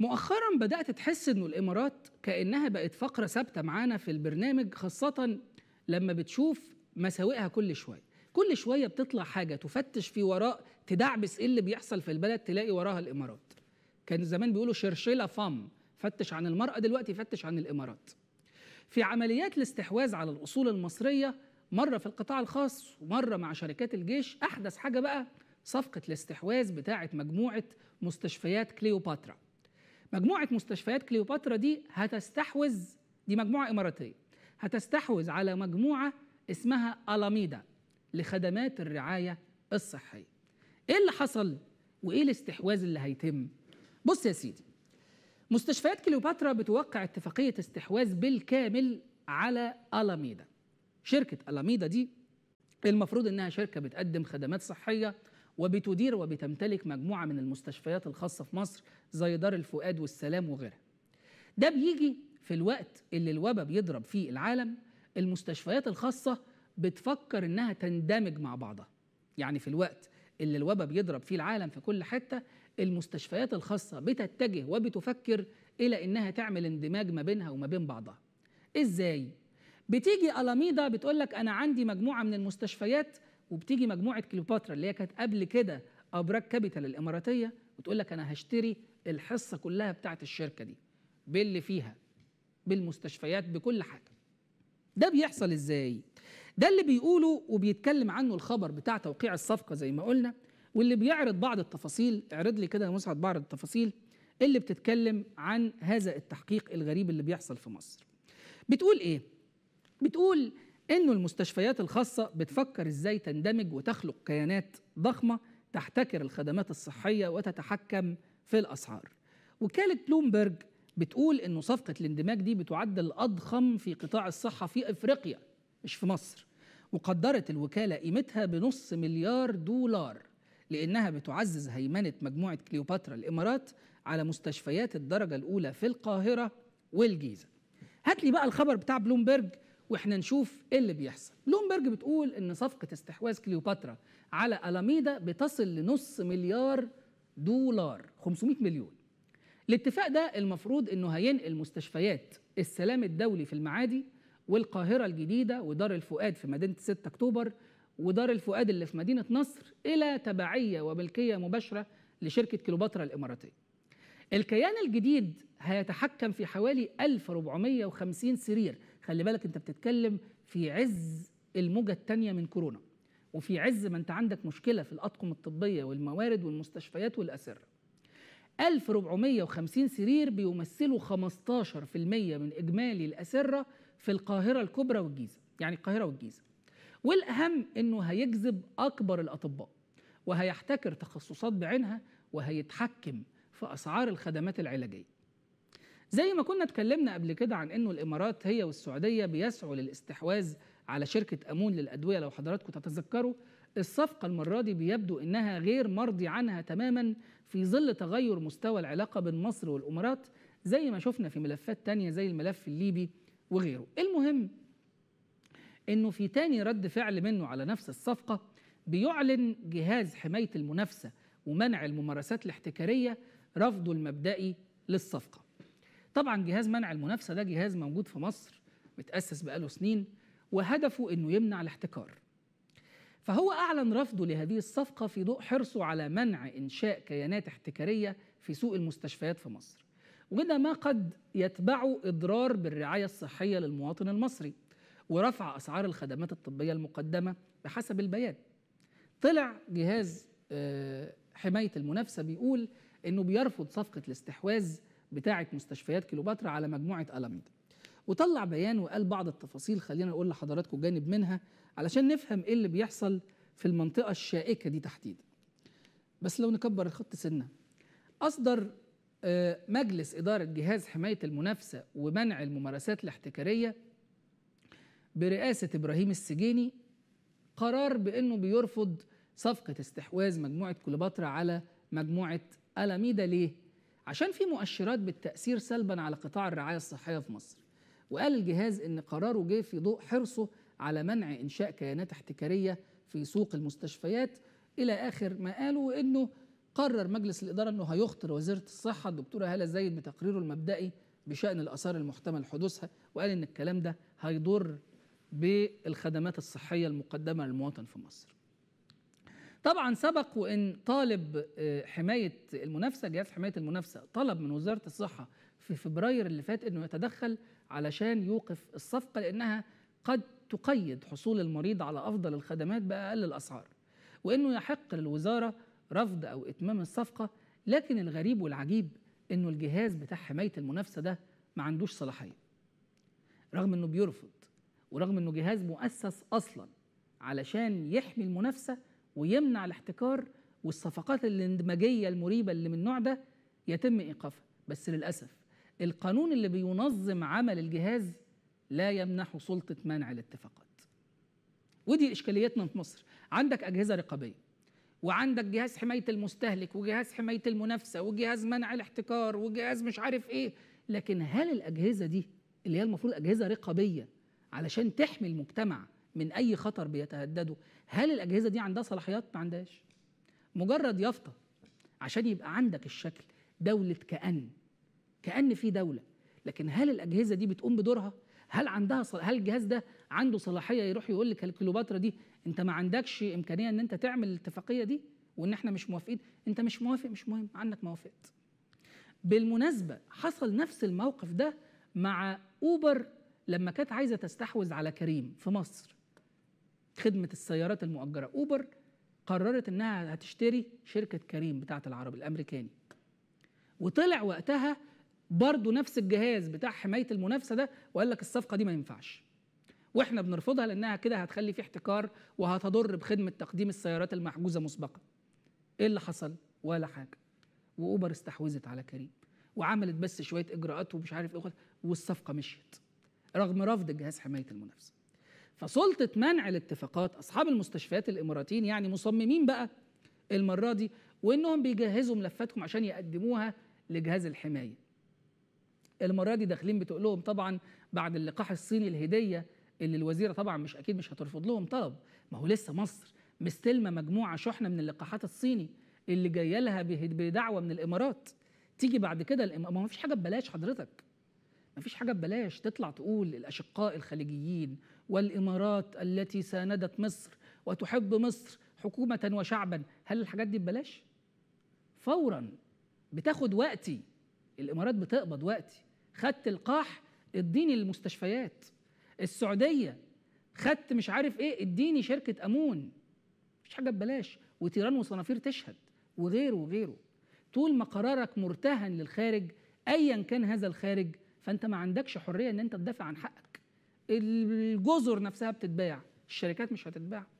مؤخرا بدات تحس انه الامارات كانها بقت فقره ثابته معانا في البرنامج خاصه لما بتشوف مساوئها كل شويه كل شويه بتطلع حاجه تفتش في وراء تدعبس ايه اللي بيحصل في البلد تلاقي وراها الامارات كان زمان بيقولوا شرشيلة فام فتش عن المراه دلوقتي فتش عن الامارات في عمليات الاستحواذ على الاصول المصريه مره في القطاع الخاص ومره مع شركات الجيش احدث حاجه بقى صفقه الاستحواذ بتاعه مجموعه مستشفيات كليوباترا مجموعه مستشفيات كليوباترا دي هتستحوذ دي مجموعه اماراتيه هتستحوذ على مجموعه اسمها الاميدا لخدمات الرعايه الصحيه ايه اللي حصل وايه الاستحواذ اللي هيتم بص يا سيدي مستشفيات كليوباترا بتوقع اتفاقيه استحواذ بالكامل على الاميدا شركه الاميدا دي المفروض انها شركه بتقدم خدمات صحيه وبتدير وبتمتلك مجموعة من المستشفيات الخاصة في مصر زي دار الفؤاد والسلام وغيرها ده بيجي في الوقت اللي الوبا بيضرب فيه العالم المستشفيات الخاصة بتفكر إنها تندمج مع بعضها يعني في الوقت اللي الوبا بيضرب فيه العالم في كل حتة المستشفيات الخاصة بتتجه وبتفكر إلى إنها تعمل اندماج ما بينها وما بين بعضها إزاي؟ بتيجي ألاميدا بتقول لك أنا عندي مجموعة من المستشفيات وبتيجي مجموعه كليوباترا اللي هي كانت قبل كده ابراج كابيتال الاماراتيه وتقول لك انا هشتري الحصه كلها بتاعه الشركه دي باللي فيها بالمستشفيات بكل حاجه ده بيحصل ازاي ده اللي بيقوله وبيتكلم عنه الخبر بتاع توقيع الصفقه زي ما قلنا واللي بيعرض بعض التفاصيل اعرض لي كده يا مسعد بعض التفاصيل اللي بتتكلم عن هذا التحقيق الغريب اللي بيحصل في مصر بتقول ايه بتقول انه المستشفيات الخاصه بتفكر ازاي تندمج وتخلق كيانات ضخمه تحتكر الخدمات الصحيه وتتحكم في الاسعار وكاله بلومبرج بتقول انه صفقه الاندماج دي بتعد الاضخم في قطاع الصحه في افريقيا مش في مصر وقدرت الوكاله قيمتها بنص مليار دولار لانها بتعزز هيمنه مجموعه كليوباترا الامارات على مستشفيات الدرجه الاولى في القاهره والجيزه هات لي بقى الخبر بتاع بلومبرج واحنا نشوف ايه اللي بيحصل بلومبرج بتقول ان صفقه استحواذ كليوباترا على ألاميدا بتصل لنص مليار دولار 500 مليون الاتفاق ده المفروض انه هينقل مستشفيات السلام الدولي في المعادي والقاهره الجديده ودار الفؤاد في مدينه 6 اكتوبر ودار الفؤاد اللي في مدينه نصر الى تبعيه وملكيه مباشره لشركه كليوباترا الاماراتيه الكيان الجديد هيتحكم في حوالي 1450 سرير خلي بالك انت بتتكلم في عز الموجه الثانيه من كورونا وفي عز ما انت عندك مشكله في الاطقم الطبيه والموارد والمستشفيات والاسر 1450 سرير بيمثلوا 15% من اجمالي الاسره في القاهره الكبرى والجيزه يعني القاهره والجيزه والاهم انه هيجذب اكبر الاطباء وهيحتكر تخصصات بعينها وهيتحكم في اسعار الخدمات العلاجيه زي ما كنا اتكلمنا قبل كده عن انه الامارات هي والسعوديه بيسعوا للاستحواذ على شركه امون للادويه لو حضراتكم تتذكروا الصفقة المرة دي بيبدو إنها غير مرضي عنها تماما في ظل تغير مستوى العلاقة بين مصر والإمارات زي ما شفنا في ملفات تانية زي الملف الليبي وغيره المهم إنه في تاني رد فعل منه على نفس الصفقة بيعلن جهاز حماية المنافسة ومنع الممارسات الاحتكارية رفضه المبدئي للصفقة طبعا جهاز منع المنافسه ده جهاز موجود في مصر متاسس بقاله سنين وهدفه انه يمنع الاحتكار فهو اعلن رفضه لهذه الصفقه في ضوء حرصه على منع انشاء كيانات احتكاريه في سوق المستشفيات في مصر وده ما قد يتبعه اضرار بالرعايه الصحيه للمواطن المصري ورفع اسعار الخدمات الطبيه المقدمه بحسب البيان طلع جهاز آه، حمايه المنافسه بيقول انه بيرفض صفقه الاستحواذ بتاعه مستشفيات كيلوباترا على مجموعه الاميدا وطلع بيان وقال بعض التفاصيل خلينا نقول لحضراتكم جانب منها علشان نفهم ايه اللي بيحصل في المنطقه الشائكه دي تحديدا بس لو نكبر الخط سنه اصدر آه، مجلس اداره جهاز حمايه المنافسه ومنع الممارسات الاحتكاريه برئاسه ابراهيم السجيني قرار بانه بيرفض صفقه استحواذ مجموعه كليوباترا على مجموعه ألاميدا ليه؟ عشان في مؤشرات بالتأثير سلبا على قطاع الرعاية الصحية في مصر وقال الجهاز إن قراره جه في ضوء حرصه على منع إنشاء كيانات احتكارية في سوق المستشفيات إلى آخر ما قالوا وإنه قرر مجلس الإدارة إنه هيخطر وزيرة الصحة الدكتورة هالة زايد بتقريره المبدئي بشأن الآثار المحتمل حدوثها وقال إن الكلام ده هيضر بالخدمات الصحية المقدمة للمواطن في مصر طبعا سبق وان طالب آه، حمايه المنافسه جهاز حمايه المنافسه طلب من وزاره الصحه في فبراير اللي فات انه يتدخل علشان يوقف الصفقه لانها قد تقيد حصول المريض على افضل الخدمات باقل الاسعار وانه يحق للوزاره رفض او اتمام الصفقه لكن الغريب والعجيب انه الجهاز بتاع حمايه المنافسه ده ما عندوش صلاحيه رغم انه بيرفض ورغم انه جهاز مؤسس اصلا علشان يحمي المنافسه ويمنع الاحتكار والصفقات الاندماجيه المريبه اللي من النوع ده يتم ايقافها بس للاسف القانون اللي بينظم عمل الجهاز لا يمنحه سلطه منع الاتفاقات ودي اشكاليتنا في مصر عندك اجهزه رقابيه وعندك جهاز حمايه المستهلك وجهاز حمايه المنافسه وجهاز منع الاحتكار وجهاز مش عارف ايه لكن هل الاجهزه دي اللي هي المفروض اجهزه رقابيه علشان تحمي المجتمع من اي خطر بيتهدده هل الاجهزه دي عندها صلاحيات ما عندهاش مجرد يافطه عشان يبقى عندك الشكل دوله كان كان في دوله لكن هل الاجهزه دي بتقوم بدورها هل عندها صلاح... هل الجهاز ده عنده صلاحيه يروح يقول لك الكليوباترا دي انت ما عندكش امكانيه ان انت تعمل الاتفاقيه دي وان احنا مش موافقين انت مش موافق مش مهم عنك ما وافقت بالمناسبه حصل نفس الموقف ده مع اوبر لما كانت عايزه تستحوذ على كريم في مصر خدمه السيارات المؤجره اوبر قررت انها هتشتري شركه كريم بتاعه العرب الامريكاني وطلع وقتها برضه نفس الجهاز بتاع حمايه المنافسه ده وقال لك الصفقه دي ما ينفعش واحنا بنرفضها لانها كده هتخلي في احتكار وهتضر بخدمه تقديم السيارات المحجوزه مسبقا ايه اللي حصل ولا حاجه واوبر استحوذت على كريم وعملت بس شويه اجراءات ومش عارف ايه والصفقه مشيت رغم رفض جهاز حمايه المنافسه فسلطه منع الاتفاقات اصحاب المستشفيات الاماراتيين يعني مصممين بقى المره دي وانهم بيجهزوا ملفاتهم عشان يقدموها لجهاز الحمايه المره دي داخلين بتقول لهم طبعا بعد اللقاح الصيني الهديه اللي الوزيره طبعا مش اكيد مش هترفض لهم طلب ما هو لسه مصر مستلمه مجموعه شحنه من اللقاحات الصيني اللي جايه لها بدعوه من الامارات تيجي بعد كده الإم... ما فيش حاجه ببلاش حضرتك ما فيش حاجة ببلاش تطلع تقول الأشقاء الخليجيين والإمارات التي ساندت مصر وتحب مصر حكومة وشعبا هل الحاجات دي ببلاش؟ فورا بتاخد وقتي الإمارات بتقبض وقتي خدت القاح اديني المستشفيات السعودية خدت مش عارف ايه اديني شركة أمون مش حاجة ببلاش وتيران وصنافير تشهد وغيره وغيره طول ما قرارك مرتهن للخارج أيا كان هذا الخارج فانت ما عندكش حريه ان انت تدافع عن حقك الجزر نفسها بتتباع الشركات مش هتتباع